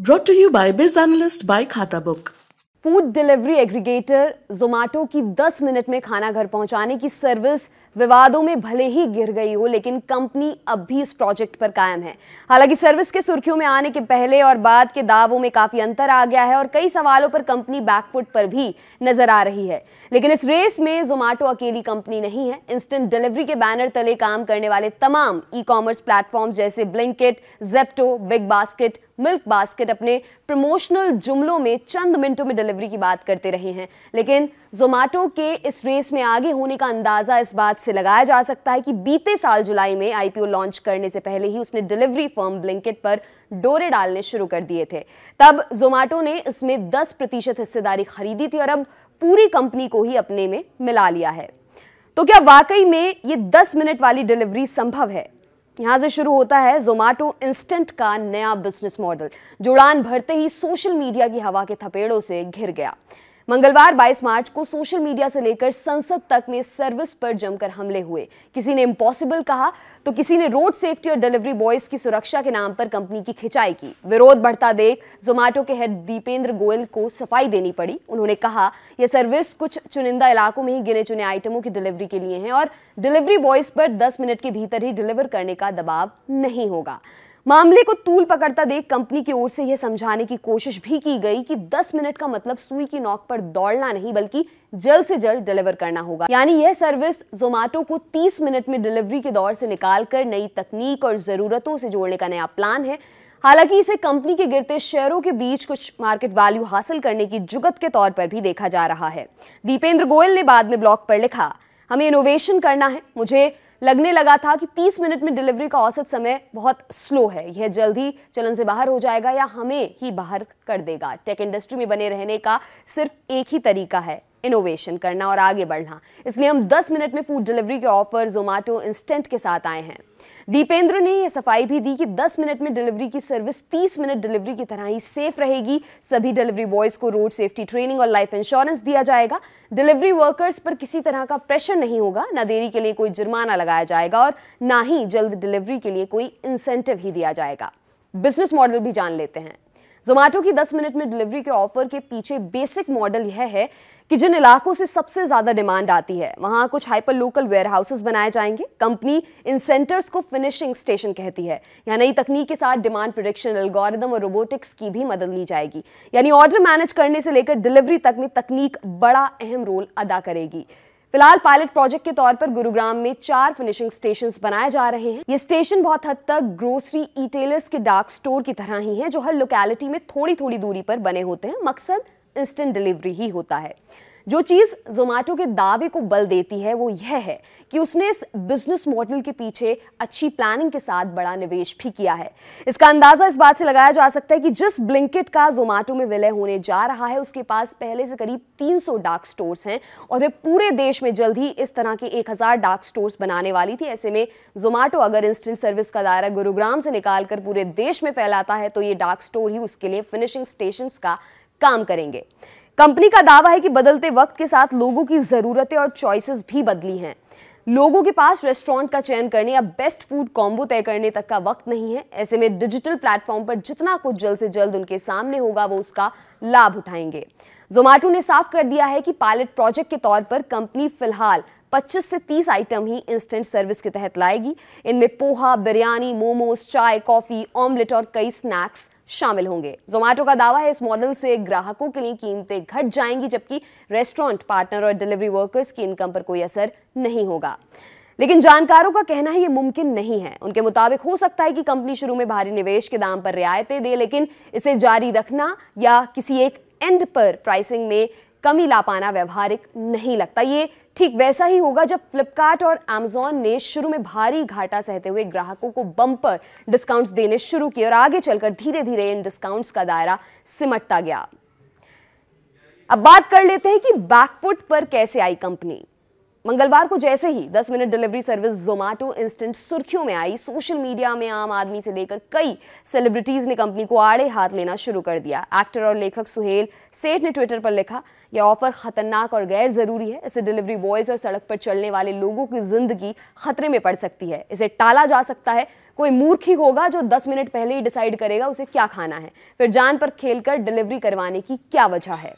brought to you by biz analyst by खाता book food delivery aggregator Zomato की 10 minute में खाना घर पहुंचाने की सर्विस विवादों में भले ही गिर गई हो लेकिन कंपनी अब भी इस प्रोजेक्ट पर कायम है हालांकि सर्विस के सुर्खियों में आने के पहले और बाद के दावों में काफी अंतर आ गया है और कई सवालों पर कंपनी बैकफुट पर भी नजर आ रही है लेकिन इस रेस में जोमैटो अकेली कंपनी नहीं है इंस्टेंट डिलीवरी के बैनर तले काम करने वाले तमाम ई कॉमर्स प्लेटफॉर्म जैसे ब्लिंकिट जेप्टो बिग बास्केट मिल्क बास्केट अपने प्रमोशनल जुमलों में चंद मिनटों में डिलीवरी की बात करते रहे हैं लेकिन जोमैटो के इस रेस में आगे होने का अंदाजा इस बात बात से लगाया जा सकता है कि बीते साल जुलाई में आईपीओ लॉन्च करने से पहले ही उसने डिलीवरी फर्म ब्लिंकिट पर डोरे डालने शुरू कर दिए थे तब जोमैटो ने इसमें 10 प्रतिशत हिस्सेदारी खरीदी थी और अब पूरी कंपनी को ही अपने में मिला लिया है तो क्या वाकई में ये दस मिनट वाली डिलीवरी संभव है यहां से शुरू होता है जोमैटो इंस्टेंट का नया बिजनेस मॉडल जुड़ान भरते ही सोशल मीडिया की हवा के थपेड़ों से घिर गया मंगलवार 22 मार्च को सोशल मीडिया से लेकर संसद तक में सर्विस पर जमकर हमले हुए किसी ने इम्पॉसिबल कहा तो किसी ने रोड सेफ्टी और डिलीवरी बॉयज की सुरक्षा के नाम पर कंपनी की खिंचाई की विरोध बढ़ता देख जोमैटो के हेड दीपेंद्र गोयल को सफाई देनी पड़ी उन्होंने कहा यह सर्विस कुछ चुनिंदा इलाकों में ही गिने चुने आइटमों की डिलीवरी के लिए है और डिलीवरी बॉयज पर दस मिनट के भीतर ही डिलीवर करने का दबाव नहीं होगा मामले को तूल पकड़ता देख कंपनी की ओर से यह समझाने की कोशिश भी की गई कि 10 मिनट का मतलब सुई की नोक पर दौड़ना नहीं बल्कि जल्द से जल्द डिलीवर करना होगा यानी यह सर्विस जोमेटो को 30 मिनट में डिलीवरी के दौर से निकालकर नई तकनीक और जरूरतों से जोड़ने का नया प्लान है हालांकि इसे कंपनी के गिरते शेयरों के बीच कुछ मार्केट वैल्यू हासिल करने की जुगत के तौर पर भी देखा जा रहा है दीपेंद्र गोयल ने बाद में ब्लॉग पर लिखा हमें इनोवेशन करना है मुझे लगने लगा था कि 30 मिनट में डिलीवरी का औसत समय बहुत स्लो है यह जल्द ही चलन से बाहर हो जाएगा या हमें ही बाहर कर देगा टेक इंडस्ट्री में बने रहने का सिर्फ एक ही तरीका है इनोवेशन करना और आगे बढ़ना इसलिए हम 10 मिनट में फूड डिलीवरी के ऑफर जोमेटो इंस्टेंट के साथ आए हैं दीपेंद्र ने यह सफाई भी दी कि 10 मिनट में डिलीवरी की सर्विस 30 मिनट डिलीवरी की तरह ही सेफ रहेगी सभी डिलीवरी बॉयज को रोड सेफ्टी ट्रेनिंग और लाइफ इंश्योरेंस दिया जाएगा डिलीवरी वर्कर्स पर किसी तरह का प्रेशर नहीं होगा ना देरी के लिए कोई जुर्माना लगाया जाएगा और ना ही जल्द डिलीवरी के लिए कोई इंसेंटिव ही दिया जाएगा बिजनेस मॉडल भी जान लेते हैं जोमेटो की 10 मिनट में डिलीवरी के ऑफर के पीछे बेसिक मॉडल यह है कि जिन इलाकों से सबसे ज़्यादा डिमांड आती है वहां कुछ हाइपर लोकल वेयर हाउसेज बनाए जाएंगे कंपनी इन सेंटर्स को फिनिशिंग स्टेशन कहती है यहाँ नई तकनीक के साथ डिमांड प्रोडिक्शन एल्गोरिदम और रोबोटिक्स की भी मदद ली जाएगी यानी ऑर्डर मैनेज करने से लेकर डिलीवरी तक में तकनीक बड़ा अहम रोल अदा करेगी फिलहाल पायलट प्रोजेक्ट के तौर पर गुरुग्राम में चार फिनिशिंग स्टेशन बनाए जा रहे हैं ये स्टेशन बहुत हद तक ग्रोसरी ईटेलर्स के डार्क स्टोर की तरह ही है जो हर लोकेलिटी में थोड़ी थोड़ी दूरी पर बने होते हैं मकसद इंस्टेंट डिलीवरी ही होता है जो चीज़ जोमैटो के दावे को बल देती है वो यह है कि उसने इस बिजनेस मॉडल के पीछे अच्छी प्लानिंग के साथ बड़ा निवेश भी किया है इसका अंदाज़ा इस बात से लगाया जा सकता है कि जिस ब्लिंकिट का जोमैटो में विलय होने जा रहा है उसके पास पहले से करीब 300 डार्क स्टोर्स हैं और वे पूरे देश में जल्द ही इस तरह के एक डार्क स्टोर्स बनाने वाली थी ऐसे में जोमैटो अगर इंस्टेंट सर्विस का दायरा गुरुग्राम से निकालकर पूरे देश में फैलाता है तो ये डार्क स्टोर ही उसके लिए फिनिशिंग स्टेशन का काम करेंगे कंपनी का दावा है कि बदलते वक्त के साथ लोगों की ज़रूरतें और चॉइसेस भी बदली हैं लोगों के पास रेस्टोरेंट का चयन करने या बेस्ट फूड कॉम्बो तय करने तक का वक्त नहीं है ऐसे में डिजिटल प्लेटफॉर्म पर जितना कुछ जल्द से जल्द उनके सामने होगा वो उसका लाभ उठाएंगे जोमैटो ने साफ कर दिया है कि पायलट प्रोजेक्ट के तौर पर कंपनी फिलहाल 25 से 30 आइटम ही इंस्टेंट सर्विस के तहत लाएगी इनमें पोहा बिरयानी मोमोज चाय कॉफ़ी ऑमलेट और कई स्नैक्स शामिल होंगे जोमैटो का दावा है इस मॉडल से ग्राहकों के लिए कीमतें घट जाएंगी जबकि रेस्टोरेंट पार्टनर और डिलीवरी वर्कर्स की इनकम पर कोई असर नहीं होगा लेकिन जानकारों का कहना है ये मुमकिन नहीं है उनके मुताबिक हो सकता है कि कंपनी शुरू में भारी निवेश के दाम पर रियायतें दे लेकिन इसे जारी रखना या किसी एक एंड पर प्राइसिंग में कमी ला पाना व्यवहारिक नहीं लगता ये ठीक वैसा ही होगा जब फ्लिपकार्ट और एमेजॉन ने शुरू में भारी घाटा सहते हुए ग्राहकों को बम्पर डिस्काउंट्स देने शुरू किए और आगे चलकर धीरे धीरे इन डिस्काउंट्स का दायरा सिमटता गया अब बात कर लेते हैं कि बैकफुट पर कैसे आई कंपनी मंगलवार को जैसे ही 10 minute delivery service Zomato instant सुर्खियों में आई सोशल मीडिया में आम आदमी से लेकर कई सेलिब्रिटीज ने कंपनी को आड़े हाथ लेना शुरू कर दिया एक्टर और लेखक सुहेल सेठ ने ट्विटर पर लिखा यह ऑफर खतरनाक और गैर जरूरी है इसे डिलीवरी बॉयज और सड़क पर चलने वाले लोगों की जिंदगी खतरे में पड़ सकती है इसे टाला जा सकता है कोई मूर्ख ही होगा जो 10 मिनट पहले ही डिसाइड करेगा उसे क्या खाना है फिर जान पर खेलकर डिलीवरी करवाने की क्या वजह है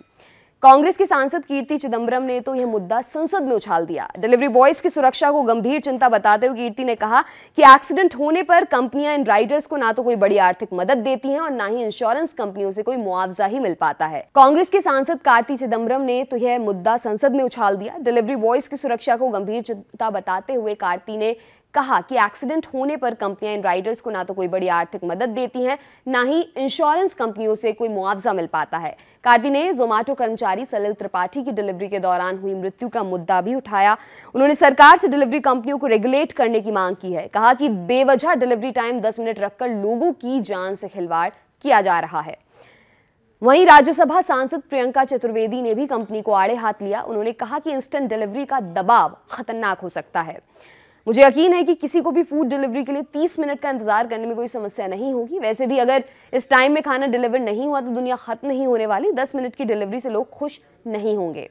कांग्रेस के सांसद कीर्ति चिदंबरम ने तो यह मुद्दा संसद में उछाल दिया डिलीवरी बॉयज की सुरक्षा को गंभीर चिंता बताते हुए कीर्ति ने कहा कि एक्सीडेंट होने पर कंपनियां इन राइडर्स को ना तो कोई बड़ी आर्थिक मदद देती हैं और ना ही इंश्योरेंस कंपनियों से कोई मुआवजा ही मिल पाता है कांग्रेस के सांसद कार्ति चिदम्बरम ने तो यह मुद्दा संसद में उछाल दिया डिलीवरी बॉयज की सुरक्षा को गंभीर चिंता बताते हुए कार्ति ने कहा कि एक्सीडेंट होने पर कंपनियां इन राइडर्स को ना तो कोई बड़ी आर्थिक मदद देती हैं ना ही इंश्योरेंस कंपनियों से कोई मुआवजा मिल पाता है कार्ति ने जोमैटो कर्मचारी सलिल त्रिपाठी की डिलीवरी के दौरान हुई मृत्यु का मुद्दा भी उठाया उन्होंने सरकार से डिलीवरी कंपनियों को रेगुलेट करने की मांग की है कहा कि बेवजह डिलीवरी टाइम दस मिनट रखकर लोगों की जान से खिलवाड़ किया जा रहा है वहीं राज्यसभा सांसद प्रियंका चतुर्वेदी ने भी कंपनी को आड़े हाथ लिया उन्होंने कहा कि इंस्टेंट डिलीवरी का दबाव खतरनाक हो सकता है मुझे यकीन है कि किसी को भी फूड डिलीवरी के लिए 30 मिनट का इंतज़ार करने में कोई समस्या नहीं होगी वैसे भी अगर इस टाइम में खाना डिलीवर नहीं हुआ तो दुनिया ख़त्म नहीं होने वाली 10 मिनट की डिलीवरी से लोग खुश नहीं होंगे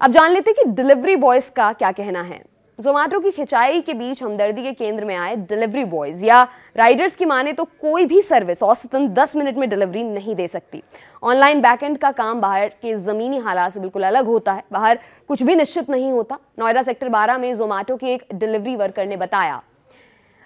अब जान लेते हैं कि डिलीवरी बॉयज़ का क्या कहना है जोमैटो की खिंचाई के बीच हमदर्दी के केंद्र में आए डिलीवरी बॉयज या राइडर्स की माने तो कोई भी सर्विस औसतन 10 मिनट में डिलीवरी नहीं दे सकती ऑनलाइन बैकएंड का काम बाहर के ज़मीनी हालात से बिल्कुल अलग होता है बाहर कुछ भी निश्चित नहीं होता नोएडा सेक्टर बारह में जोमैटो के एक डिलीवरी वर्कर ने बताया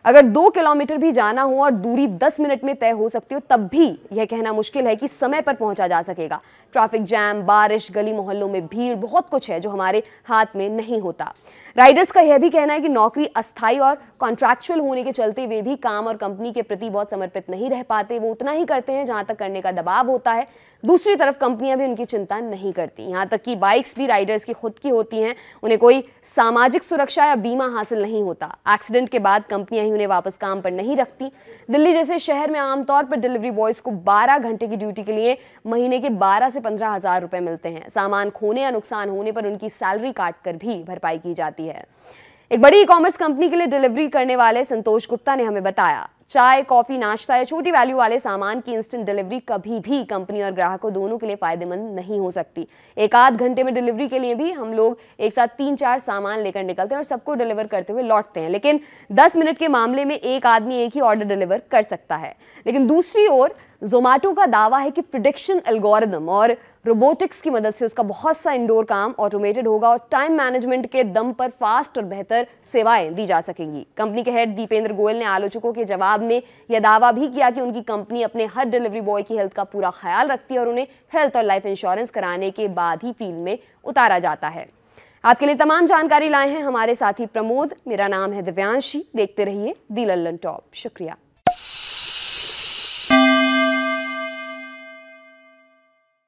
अगर दो किलोमीटर भी जाना हो और दूरी दस मिनट में तय हो सकती हो तब भी यह कहना मुश्किल है कि समय पर पहुंचा जा सकेगा ट्रैफिक जैम बारिश गली मोहल्लों में भीड़ बहुत कुछ है जो हमारे हाथ में नहीं होता राइडर्स का यह भी कहना है कि नौकरी अस्थायी और कॉन्ट्रैक्चुअल होने के चलते वे भी काम और कंपनी के प्रति बहुत समर्पित नहीं रह पाते वो उतना ही करते हैं जहाँ तक करने का दबाव होता है दूसरी तरफ कंपनियां भी उनकी चिंता नहीं करती यहाँ तक कि बाइक्स भी राइडर्स की खुद की होती हैं उन्हें कोई सामाजिक सुरक्षा या बीमा हासिल नहीं होता एक्सीडेंट के बाद कंपनियां नहीं उन्हें वापस काम पर नहीं रखती दिल्ली जैसे शहर में आमतौर पर डिलीवरी बॉयज़ को 12 घंटे की ड्यूटी के लिए महीने के 12 से पंद्रह हज़ार रुपए मिलते हैं सामान खोने या नुकसान होने पर उनकी सैलरी काट कर भी भरपाई की जाती है एक बड़ी ई कॉमर्स कंपनी के लिए डिलीवरी करने वाले संतोष गुप्ता ने हमें बताया चाय कॉफी नाश्ता या छोटी वैल्यू वाले सामान की इंस्टेंट डिलीवरी कभी भी कंपनी और ग्राहकों दोनों के लिए फायदेमंद नहीं हो सकती एक आध घंटे में डिलीवरी के लिए भी हम लोग एक साथ तीन चार सामान लेकर निकलते हैं और सबको डिलीवर करते हुए लौटते हैं लेकिन दस मिनट के मामले में एक आदमी एक ही ऑर्डर डिलीवर कर सकता है लेकिन दूसरी ओर जोमैटो का दावा है कि प्रिडिक्शन एल्गोरिदम और रोबोटिक्स की मदद से उसका बहुत सा इंडोर काम ऑटोमेटेड होगा और टाइम मैनेजमेंट के दम पर फास्ट और बेहतर सेवाएं दी जा सकेंगी कंपनी के हेड दीपेंद्र गोयल ने आलोचकों के जवाब में यह दावा भी किया कि उनकी कंपनी अपने हर डिलीवरी बॉय की हेल्थ का पूरा ख्याल रखती है और उन्हें हेल्थ और लाइफ इंश्योरेंस कराने के बाद ही फील्ड में उतारा जाता है आपके लिए तमाम जानकारी लाए हैं हमारे साथी प्रमोद मेरा नाम है दिव्यांशी देखते रहिए दी लल्लन टॉप शुक्रिया